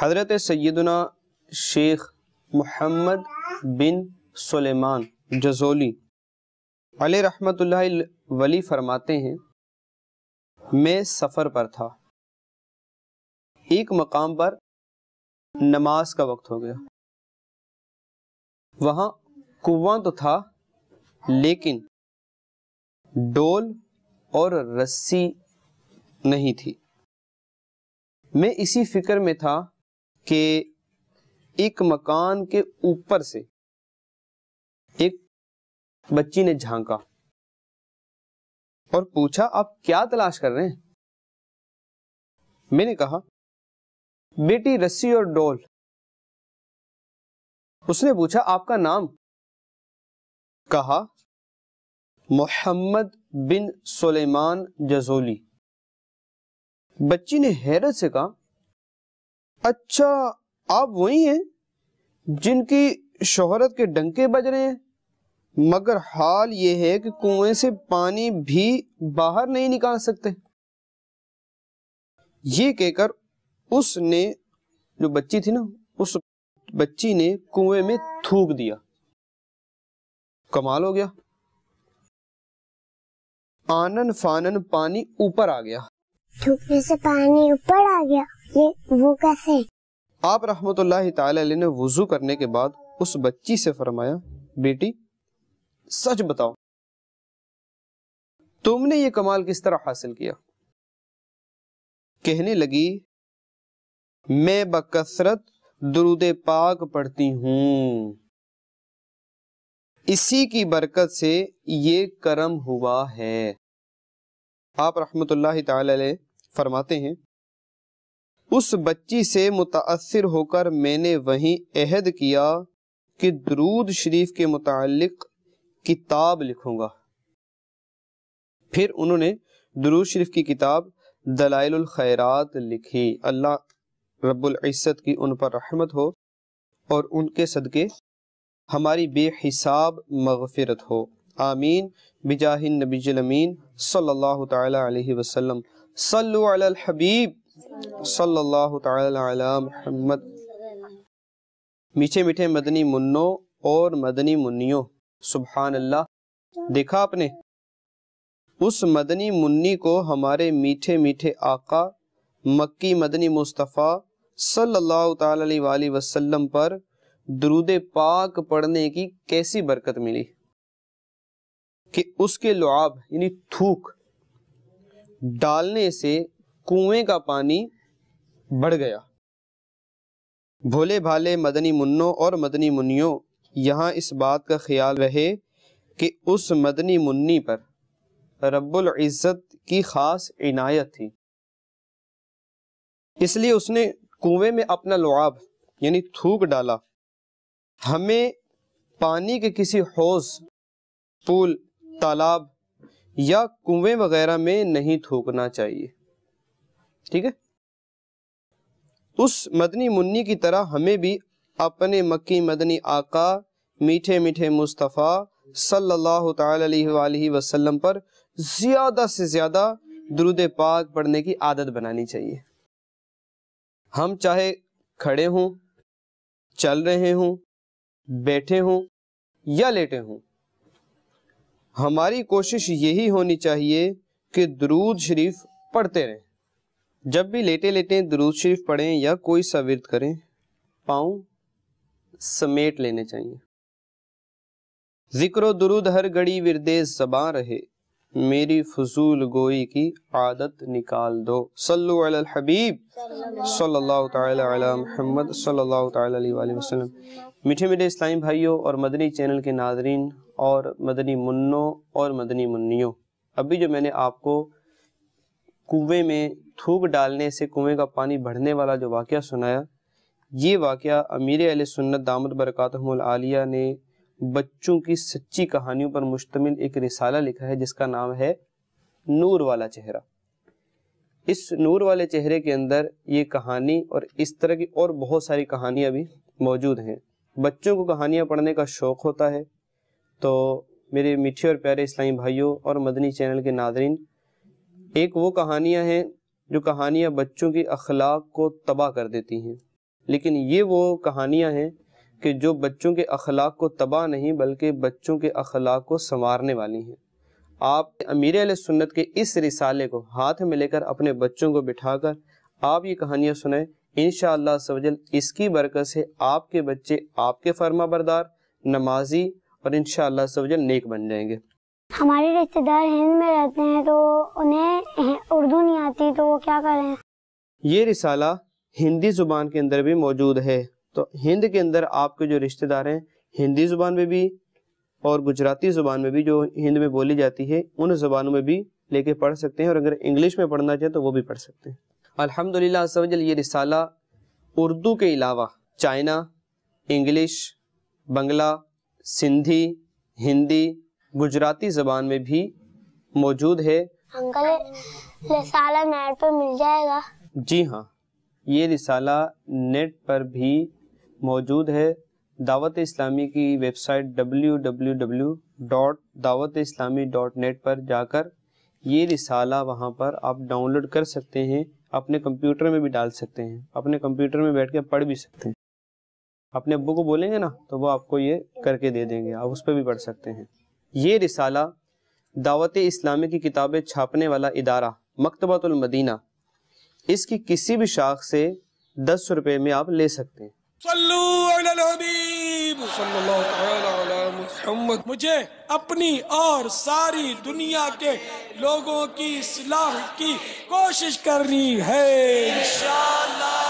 حضرت سیدنا شیخ محمد بن سلیمان جزولی علیہ رحمت اللہ ولی فرماتے ہیں میں سفر پر تھا ایک مقام پر نماز کا وقت ہو گیا وہاں کنواں تو تھا لیکن ڈول اور رسی نہیں تھی میں اسی فکر میں تھا کہ ایک مکان کے اوپر سے ایک بچی نے جھانکا اور پوچھا آپ کیا تلاش کر رہے ہیں میں نے کہا بیٹی رسی اور ڈول اس نے پوچھا آپ کا نام کہا محمد بن سلیمان جزولی بچی نے حیرت سے کہا اچھا آپ وہی ہیں جن کی شہرت کے ڈنکے بج رہے ہیں مگر حال یہ ہے کہ کنویں سے پانی بھی باہر نہیں نکال سکتے یہ کہہ کر اس نے جو بچی تھی نا اس بچی نے کنویں میں تھوک دیا کمال ہو گیا آنن فانن پانی اوپر آ گیا سے پانی اوپر آ گیا وہ آپ رحمت اللہ تعالی علیہ نے وضو کرنے کے بعد اس بچی سے فرمایا بیٹی سچ بتاؤ تم نے یہ کمال کس طرح حاصل کیا کہنے لگی میں بکثرت درود پاک پڑھتی ہوں اسی کی برکت سے یہ کرم ہوا ہے آپ رحمت اللہ تعالی فرماتے ہیں اس بچی سے متاثر ہو کر میں نے وہیں عہد کیا کہ درود شریف کے متعلق کتاب لکھوں گا پھر انہوں نے درود شریف کی کتاب دلائل الخیرات لکھی اللہ رب العصد کی ان پر رحمت ہو اور ان کے صدقے ہماری بے حساب مغفرت ہو آمین بجاہ النبی جلمین صلی اللہ تعالی علیہ وسلم صلو علی الحبیب صلی اللہ تعالی علی محمد میٹھے میٹھے مدنی منوں اور مدنی منیوں سبحان اللہ دیکھا آپ نے اس مدنی منی کو ہمارے میٹھے میٹھے آقا مکی مدنی مصطفیٰ صلی اللہ تعالی علیہ وآلہ وسلم پر درود پاک پڑھنے کی کیسی برکت ملی کہ اس کے لعاب یعنی تھوک ڈالنے سے کنویں کا پانی بڑھ گیا بھولے بھالے مدنی منوں اور مدنی منیوں یہاں اس بات کا خیال رہے کہ اس مدنی منی پر رب العزت کی خاص عنایت تھی اس لیے اس نے کنویں میں اپنا لعاب یعنی تھوک ڈالا ہمیں پانی کے کسی حوض پول تالاب یا کنویں وغیرہ میں نہیں تھوکنا چاہیے ٹھیک ہے اس مدنی منی کی طرح ہمیں بھی اپنے مکی مدنی آقا میٹھے میٹھے مصطفیٰ صلی اللہ تعالی علیہ وآلہ وسلم پر زیادہ سے زیادہ درود پاک پڑھنے کی عادت بنانی چاہیے ہم چاہے کھڑے ہوں چل رہے ہوں بیٹھے ہوں یا لیٹے ہوں ہماری کوشش یہی ہونی چاہیے کہ درود شریف پڑھتے رہیں جب بھی لیٹے لیٹے درود شریف پڑھیں یا کوئی سا ورد کریں پاؤں سمیٹ لینے چاہیے ذکر و درود ہر گڑی وردے زبان رہے میری فضول گوئی کی عادت نکال دو صلو علی الحبیب صلی اللہ تعالی علی محمد صلی اللہ تعالی علیہ وآلہ وسلم میٹھے میٹھے اسلامی بھائیوں اور مدنی چینل کے ناظرین اور مدنی منوں اور مدنی منیوں ابھی جو میں نے آپ کو کنویں میں تھوک ڈالنے سے کنویں کا پانی بڑھنے والا جو واقعہ سنایا یہ واقعہ امیر علیہ سنت دامت برکاتہم العالیہ نے بچوں کی سچی کہانیوں پر مشتمل ایک رسالہ لکھا ہے جس کا نام ہے نور والا چہرہ اس نور والے چہرے کے اندر یہ کہانی اور اس طرح کی اور بہت ساری کہانیاں بھی موجود ہیں بچوں کو کہانیاں پڑھنے کا شوق ہوتا ہے تو میرے میٹھے اور پیارے اسلامی بھائیوں اور مدنی چینل کے ناظرین ایک وہ کہانیاں ہیں جو کہانیاں بچوں کے اخلاق کو تباہ کر دیتی ہیں لیکن یہ وہ کہانیاں ہیں کہ جو بچوں کے اخلاق کو تباہ نہیں بلکہ بچوں کے اخلاق کو سنوارنے والی ہیں آپ امیر علیہ سنت کے اس رسالے کو ہاتھ میں لے کر اپنے بچوں کو بٹھا کر آپ یہ کہانیاں سنیں انشاءاللہ سوجل اللہ اس کی برکت سے آپ کے بچے آپ کے فرما بردار نمازی اور انشاءاللہ شاء نیک بن جائیں گے ہمارے رشتے دار ہند میں رہتے ہیں تو انہیں اردو نہیں آتی تو وہ کیا کریں یہ رسالہ ہندی زبان کے اندر بھی موجود ہے تو ہند کے اندر آپ کے جو رشتے دار ہیں ہندی زبان میں بھی اور گجراتی زبان میں بھی جو ہند میں بولی جاتی ہے ان زبانوں میں بھی لے کے پڑھ سکتے ہیں اور اگر انگلش میں پڑھنا چاہے تو وہ بھی پڑھ سکتے ہیں الحمد للہ یہ رسالہ اردو کے علاوہ چائنا انگلش بنگلہ سندھی ہندی گجراتی زبان میں بھی موجود ہے انکل رسالہ نیٹ پر مل جائے گا جی ہاں یہ رسالہ نیٹ پر بھی موجود ہے دعوت اسلامی کی website W W W dot Dawat Islami dot net پر جا کر یہ رسالہ وہاں پر آپ ڈاؤن لوڈ کر سکتے ہیں اپنے کمپیوٹر میں بھی ڈال سکتے ہیں اپنے کمپیوٹر میں بیٹھ کے پڑھ بھی سکتے ہیں اپنے ابو کو بولیں گے نا تو وہ آپ کو یہ کر کے دے دیں گے آپ اس پہ بھی پڑھ سکتے ہیں یہ رسالہ دعوت اسلامی کی کتابیں چھاپنے والا ادارہ مکتبۃ المدینہ اس کی کسی بھی شاخ سے دس روپے میں آپ لے سکتے ہیں صلو علی علی الحبیب اللہ تعالی محمد مجھے اپنی اور ساری دنیا کے لوگوں کی کی کوشش کرنی ہے انشاءاللہ